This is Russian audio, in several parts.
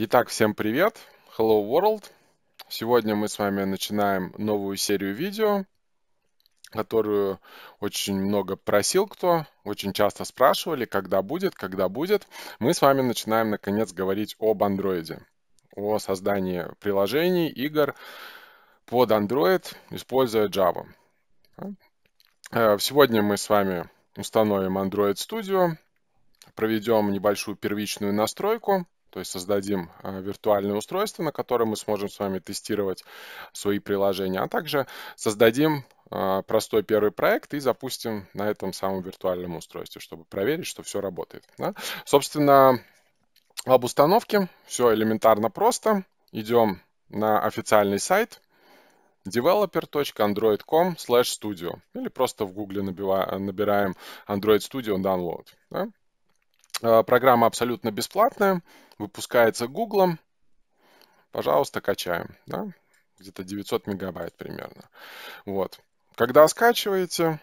Итак, всем привет! Hello World! Сегодня мы с вами начинаем новую серию видео, которую очень много просил кто, очень часто спрашивали, когда будет, когда будет. Мы с вами начинаем, наконец, говорить об андроиде, о создании приложений, игр под Android, используя Java. Э, сегодня мы с вами установим Android Studio, проведем небольшую первичную настройку – то есть создадим а, виртуальное устройство, на котором мы сможем с вами тестировать свои приложения, а также создадим а, простой первый проект и запустим на этом самом виртуальном устройстве, чтобы проверить, что все работает. Да? Собственно, об установке все элементарно просто. Идем на официальный сайт developer.android.com slash studio или просто в Google набираем Android Studio Download. Да? Э, программа абсолютно бесплатная, выпускается Google. Пожалуйста, качаем. Да? Где-то 900 мегабайт примерно. Вот. Когда скачиваете,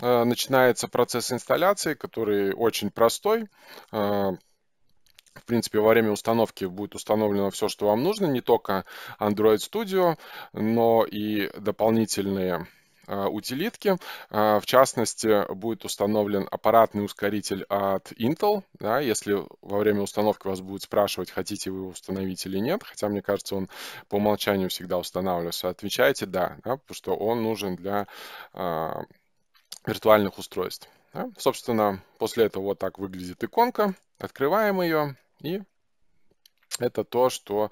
э, начинается процесс инсталляции, который очень простой. Э, в принципе, во время установки будет установлено все, что вам нужно, не только Android Studio, но и дополнительные а, утилитки. А, в частности, будет установлен аппаратный ускоритель от Intel. Да, если во время установки вас будут спрашивать, хотите вы его установить или нет, хотя, мне кажется, он по умолчанию всегда устанавливается, отвечайте «да», да потому что он нужен для а, виртуальных устройств. Да. Собственно, после этого вот так выглядит иконка. Открываем ее и это то, что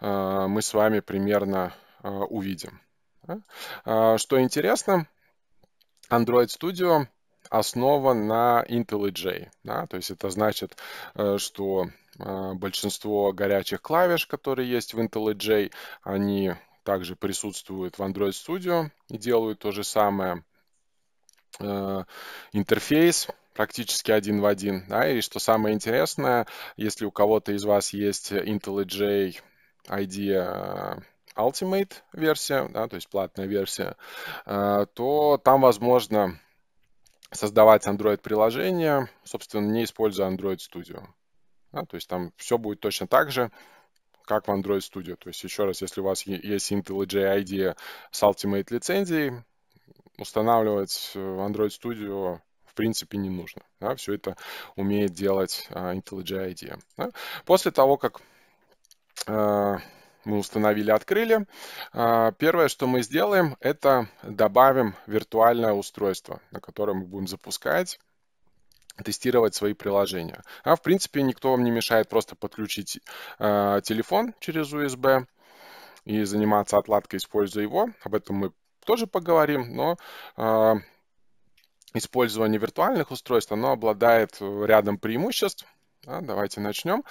э, мы с вами примерно э, увидим. А, что интересно, Android Studio основан на IntelliJ. Да? То есть это значит, э, что э, большинство горячих клавиш, которые есть в IntelliJ, они также присутствуют в Android Studio и делают то же самое. Э, интерфейс практически один в один. Да? И что самое интересное, если у кого-то из вас есть IntelliJ ID Ultimate версия, да, то есть платная версия, э, то там возможно создавать Android-приложение, собственно, не используя Android Studio. Да, то есть там все будет точно так же, как в Android Studio. То есть еще раз, если у вас есть IntelliJ IDEA с Ultimate лицензией, устанавливать в э, Android Studio в принципе не нужно. Да? Все это умеет делать э, IntelliJ IDEA. Да? После того, как мы установили, открыли. А, первое, что мы сделаем, это добавим виртуальное устройство, на котором мы будем запускать тестировать свои приложения. А в принципе никто вам не мешает просто подключить э, телефон через USB и заниматься отладкой, используя его. Об этом мы тоже поговорим, но э, использование виртуальных устройств, оно обладает рядом преимуществ. Да, давайте начнем.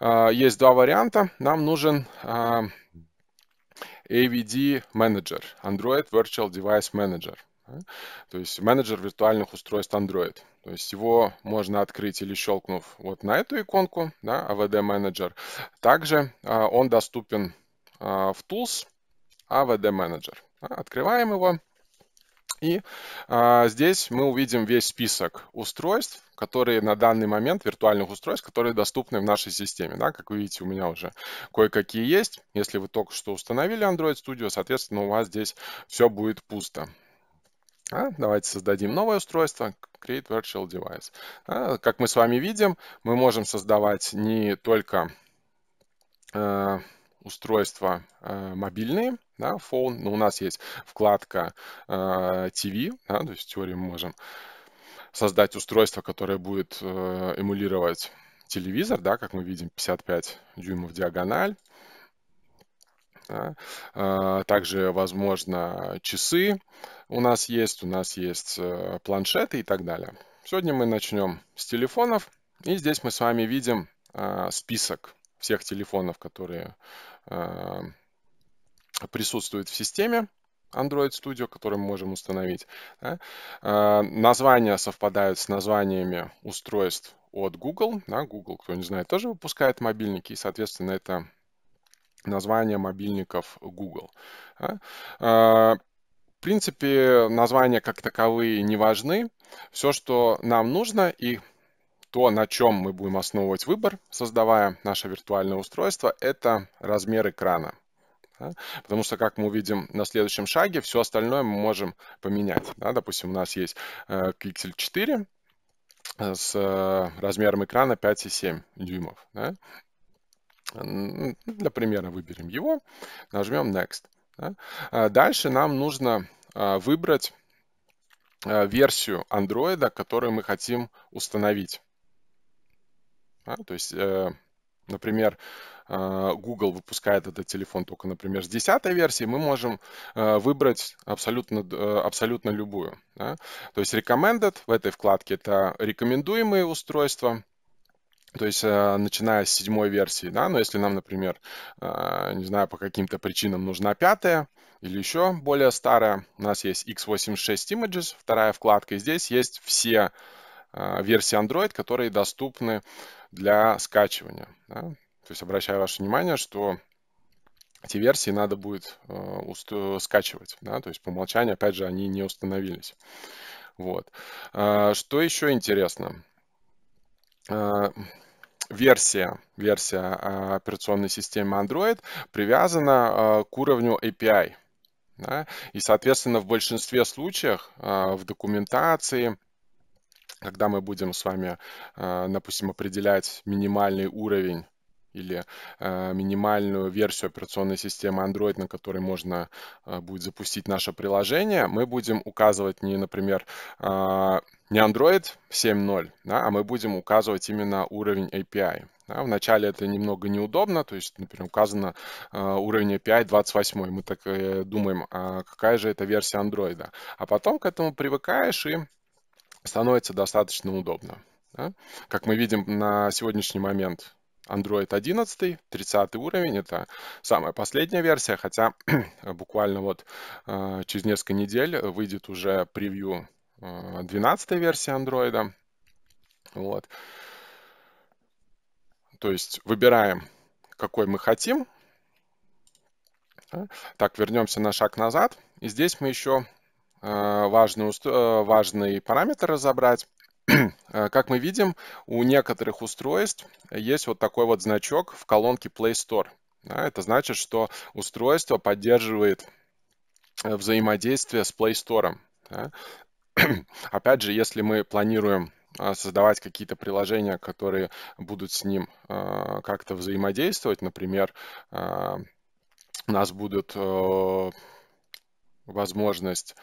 А, есть два варианта. Нам нужен а, AVD Manager, Android Virtual Device Manager. То есть менеджер виртуальных устройств Android. То есть его можно открыть или щелкнув вот на эту иконку, да, AVD Manager. Также а, он доступен в Tools AVD Manager. Открываем его. И а, здесь мы увидим весь список устройств, которые на данный момент виртуальных устройств, которые доступны в нашей системе. Да? Как вы видите, у меня уже кое-какие есть. Если вы только что установили Android Studio, соответственно, у вас здесь все будет пусто. А, давайте создадим новое устройство, Create Virtual Device. А, как мы с вами видим, мы можем создавать не только э, устройства э, мобильные, да, phone, но у нас есть вкладка э, TV, да, то есть теорию мы можем создать устройство, которое будет э, эмулировать телевизор, да, как мы видим, 55 дюймов диагональ. Да. Э, также, возможно, часы у нас есть, у нас есть э, планшеты и так далее. Сегодня мы начнем с телефонов. И здесь мы с вами видим список всех телефонов, которые присутствуют в системе. Android Studio, который мы можем установить. Да? А, названия совпадают с названиями устройств от Google. Да? Google, кто не знает, тоже выпускает мобильники, и, соответственно, это название мобильников Google. Да? А, в принципе, названия как таковые не важны. Все, что нам нужно и то, на чем мы будем основывать выбор, создавая наше виртуальное устройство, это размер экрана. Да? Потому что, как мы увидим на следующем шаге, все остальное мы можем поменять. Да? Допустим, у нас есть Pixel э, 4 э, с э, размером экрана 5,7 дюймов. Да? Ну, для примера выберем его, нажмем Next. Да? А дальше нам нужно выбрать версию Android, которую мы хотим установить. Да? То есть, например, а, Google выпускает этот телефон только, например, с 10 версии, мы можем а, выбрать абсолютно, а, абсолютно любую. Да? То есть recommended в этой вкладке это рекомендуемые устройства, то есть, начиная с седьмой версии, да, но если нам, например, не знаю, по каким-то причинам нужна пятая или еще более старая, у нас есть x86 Images, вторая вкладка, и здесь есть все версии Android, которые доступны для скачивания. Да. То есть обращаю ваше внимание, что эти версии надо будет э, э, скачивать, да, то есть по умолчанию, опять же, они не установились. Вот. А, что еще интересно? А, версия, версия операционной системы Android привязана а, к уровню API. Да? И, соответственно, в большинстве случаев в документации, когда мы будем с вами, допустим, определять минимальный уровень или э, минимальную версию операционной системы Android, на которой можно э, будет запустить наше приложение, мы будем указывать не, например, э, не Android 7.0, да, а мы будем указывать именно уровень API. Да, вначале это немного неудобно, то есть, например, указано э, уровень API 28. Мы так э, думаем, а какая же это версия Android. А потом к этому привыкаешь и становится достаточно удобно. Да? Как мы видим на сегодняшний момент, Android 11, 30 уровень, это самая последняя версия, хотя буквально вот э, через несколько недель выйдет уже превью 12 э, версии Android. Вот. То есть выбираем, какой мы хотим. Так, вернемся на шаг назад. И здесь мы еще э, важный, важный параметр разобрать. Э, как мы видим, у некоторых устройств есть вот такой вот значок в колонке Play Store. Это значит, что устройство поддерживает э, взаимодействие с Play Store. Опять же, если мы планируем э, создавать какие-то приложения, которые будут с ним как-то взаимодействовать, например, у нас будет возможность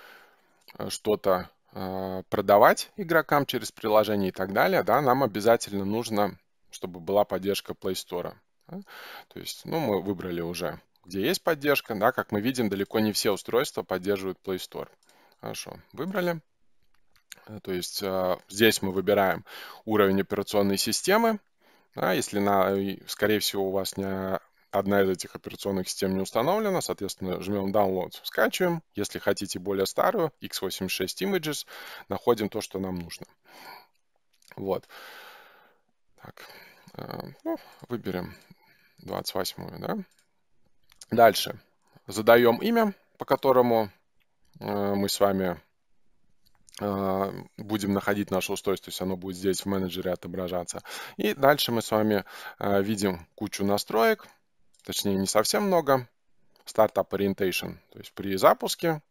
что-то Э, продавать игрокам через приложение и так далее, да, нам обязательно нужно, чтобы была поддержка Play Store. То есть, ну, мы выбрали уже, где есть поддержка, да, как мы видим, далеко не все устройства поддерживают Play Store. Хорошо, выбрали. Э, то есть э, здесь мы выбираем уровень операционной системы. Да, если, на, скорее всего, у вас не Одна из этих операционных систем не установлена, соответственно, жмем Download, скачиваем. Если хотите более старую, x86 Images, находим то, что нам нужно. Вот. Так, э, ну, выберем 28-ю, да. Дальше. Задаем имя, по которому э, мы с вами э, будем находить наше устройство, то есть оно будет здесь в менеджере отображаться. И дальше мы с вами видим кучу настроек, точнее не совсем много, стартап orientation, то есть при запуске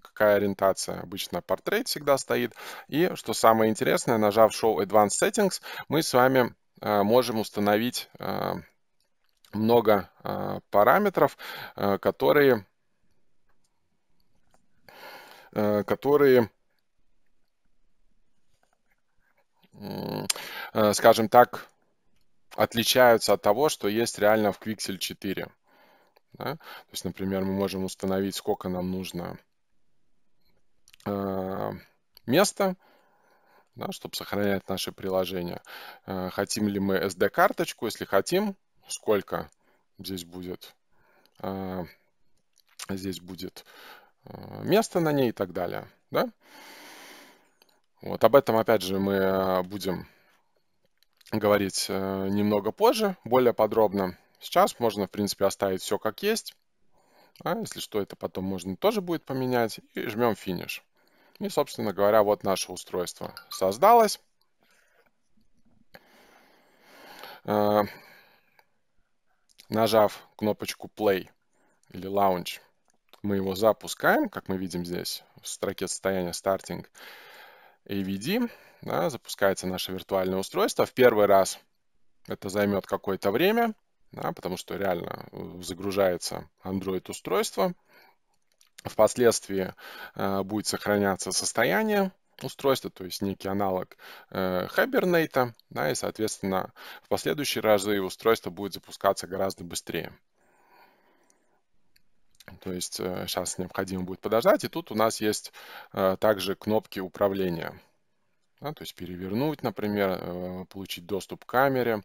какая ориентация. Обычно портрет всегда стоит. И, что самое интересное, нажав Show Advanced Settings, мы с вами э, можем установить э, много э, параметров, которые, которые скажем так, отличаются от того, что есть реально в Quixel 4. Да? То есть, например, мы можем установить, сколько нам нужно э, места, да, чтобы сохранять наши приложения. Э, хотим ли мы SD-карточку? Если хотим, сколько здесь будет, э, здесь будет э, место на ней и так далее. Да? Вот об этом, опять же, мы э, будем говорить э, немного позже, более подробно. Сейчас можно, в принципе, оставить все как есть. А если что, это потом можно тоже будет поменять. И жмем финиш. И, собственно говоря, вот наше устройство создалось. Э, нажав кнопочку Play или Launch, мы его запускаем, как мы видим здесь в строке состояния Starting AVD да, запускается наше виртуальное устройство. В первый раз это займет какое-то время, да, потому что реально э, загружается Android-устройство. Впоследствии э, будет сохраняться состояние устройства, то есть некий аналог э, да, и, соответственно, в последующие разы устройство будет запускаться гораздо быстрее. То есть э, сейчас необходимо будет подождать, и тут у нас есть э, также кнопки управления – да, то есть перевернуть, например, э, получить доступ к камере,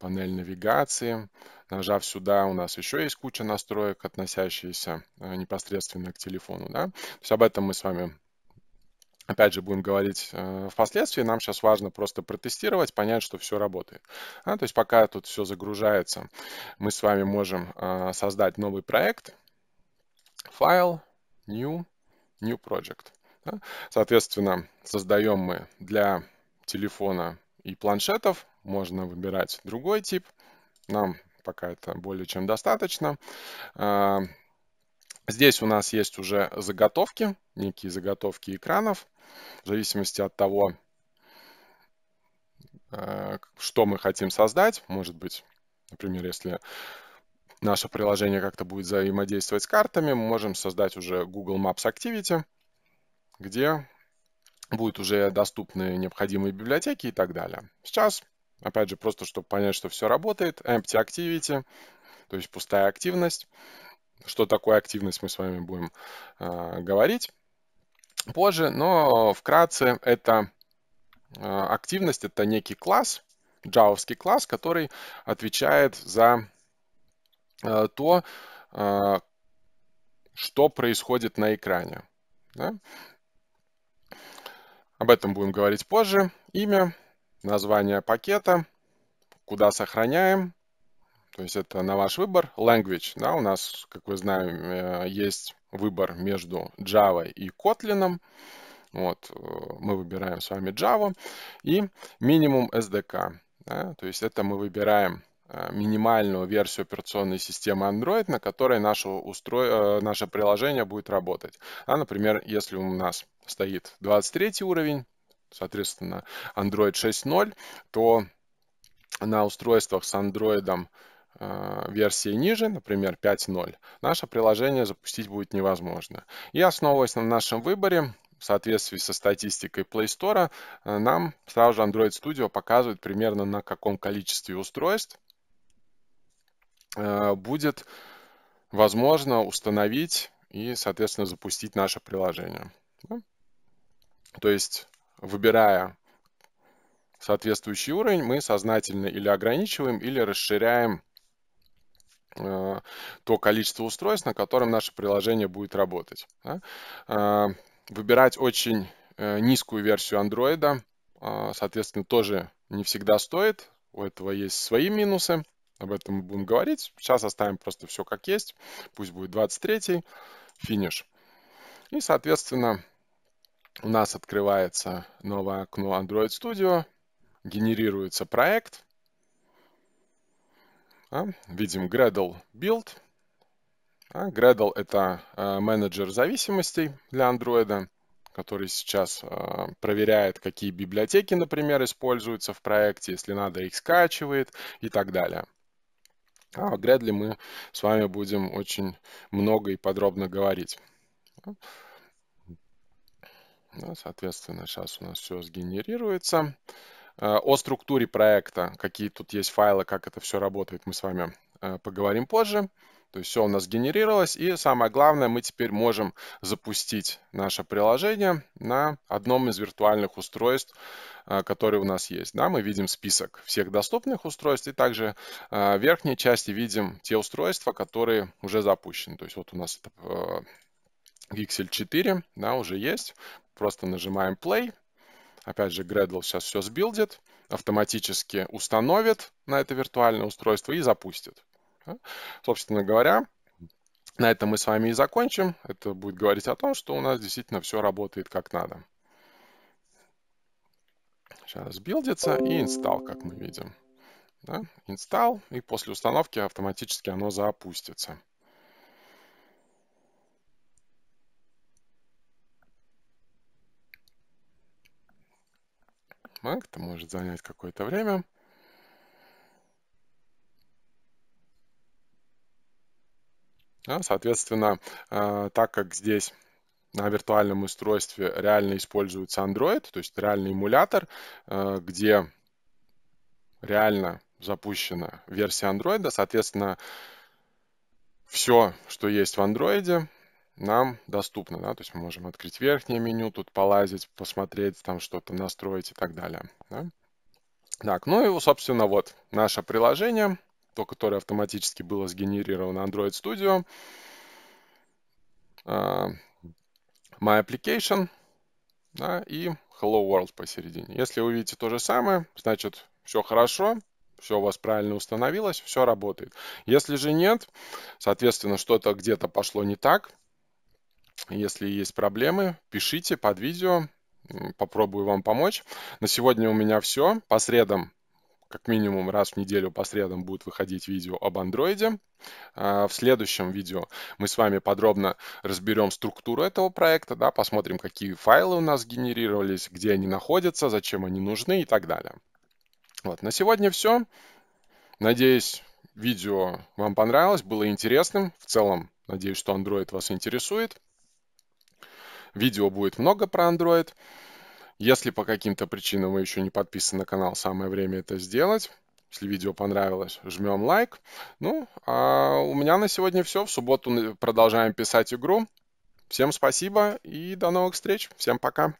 панель навигации. Нажав сюда, у нас еще есть куча настроек, относящихся э, непосредственно к телефону. Да? То есть об этом мы с вами опять же, будем говорить э, впоследствии, нам сейчас важно просто протестировать, понять, что все работает. А, то есть пока тут все загружается, мы с вами можем э, создать новый проект, файл, new, new project. Да? Соответственно, создаем мы для телефона и планшетов, можно выбирать другой тип, нам пока это более чем достаточно. А, здесь у нас есть уже заготовки, некие заготовки экранов, в зависимости от того, а, что мы хотим создать. Может быть, например, если наше приложение как-то будет взаимодействовать с картами, мы можем создать уже Google Maps Activity, где будут уже доступны необходимые библиотеки и так далее. Сейчас, опять же, просто чтобы понять, что все работает, empty activity, то есть пустая активность. Что такое активность, мы с вами будем э, говорить позже, но вкратце это э, активность, это некий класс, джавовский класс, который отвечает за э, то, э, что происходит на экране. Да? Об этом будем говорить позже. Имя, название пакета, куда сохраняем. То есть это на ваш выбор. Language, да, у нас, как вы знаем, э, есть выбор между Java и Kotlin. Вот, э, мы выбираем с вами Java и минимум SDK. Да, то есть это мы выбираем Э, минимальную версию операционной системы Android, на которой наше, устро... Э, наше приложение будет работать. А, например, если у нас стоит 23 уровень, соответственно, Android 6.0, то на устройствах с Android э, версии ниже, например, 5.0, наше приложение запустить будет невозможно. И основываясь на нашем выборе, в соответствии со статистикой Play Store, нам сразу же Android Studio показывает примерно на каком количестве устройств Э, будет возможно установить и, соответственно, запустить наше приложение. То есть, выбирая соответствующий уровень, мы сознательно или ограничиваем, или расширяем э, то количество устройств, на котором наше приложение будет работать. Э, выбирать очень низкую версию Android, соответственно, тоже не всегда стоит. У этого есть свои минусы. Об этом мы будем говорить. Сейчас оставим просто все как есть. Пусть будет 23-й. Финиш. И, соответственно, у нас открывается новое окно Android Studio. Генерируется проект. А, видим Gradle Build. А, Gradle — это э, менеджер зависимостей для Android, который сейчас э, проверяет, какие библиотеки, например, используются в проекте, если надо, их скачивает и так далее а вряд ли мы с вами будем очень много и подробно говорить. соответственно, сейчас у нас все сгенерируется. А, о структуре проекта, какие тут есть файлы, как это все работает, мы с вами а, поговорим позже. То есть все у нас генерировалось. И самое главное, мы теперь можем запустить наше приложение на одном из виртуальных устройств, а, которые у нас есть. Да, мы видим список всех доступных устройств и также а, в верхней части видим те устройства, которые уже запущены. То есть вот у нас а, Pixel 4 да, уже есть. Просто нажимаем play. Опять же, Gradle сейчас все сбилдит, автоматически установит на это виртуальное устройство и запустит. Собственно говоря, на этом мы с вами и закончим. Это будет говорить о том, что у нас действительно все работает как надо. Сейчас билдится и install, как мы видим. Да? Install, и после установки автоматически оно запустится. Mac, это может занять какое-то время. соответственно, а, так как здесь на виртуальном устройстве реально используется Android, то есть реальный эмулятор, а, где реально запущена версия Android, соответственно, все, что есть в Android, нам доступно. Да? То есть мы можем открыть верхнее меню, тут полазить, посмотреть, там что-то настроить и так далее. Да? Так, ну и, собственно, вот наше приложение – то, которое автоматически было сгенерировано Android Studio. А, my Application да, и Hello World посередине. Если вы видите то же самое, значит, все хорошо, все у вас правильно установилось, все работает. Если же нет, соответственно, что-то где-то пошло не так. Если есть проблемы, пишите под видео, попробую вам помочь. На сегодня у меня все. По средам как минимум раз в неделю по средам будет выходить видео об андроиде. А, в следующем видео мы с вами подробно разберем структуру этого проекта, да, посмотрим, какие файлы у нас генерировались, где они находятся, зачем они нужны и так далее. Вот, на сегодня все. Надеюсь, видео вам понравилось, было интересным. В целом, надеюсь, что Android вас интересует. Видео будет много про Android. Если по каким-то причинам вы еще не подписаны на канал, самое время это сделать. Если видео понравилось, жмем лайк. Ну, а у меня на сегодня все. В субботу э, продолжаем писать игру. Всем спасибо и до новых встреч. Всем пока.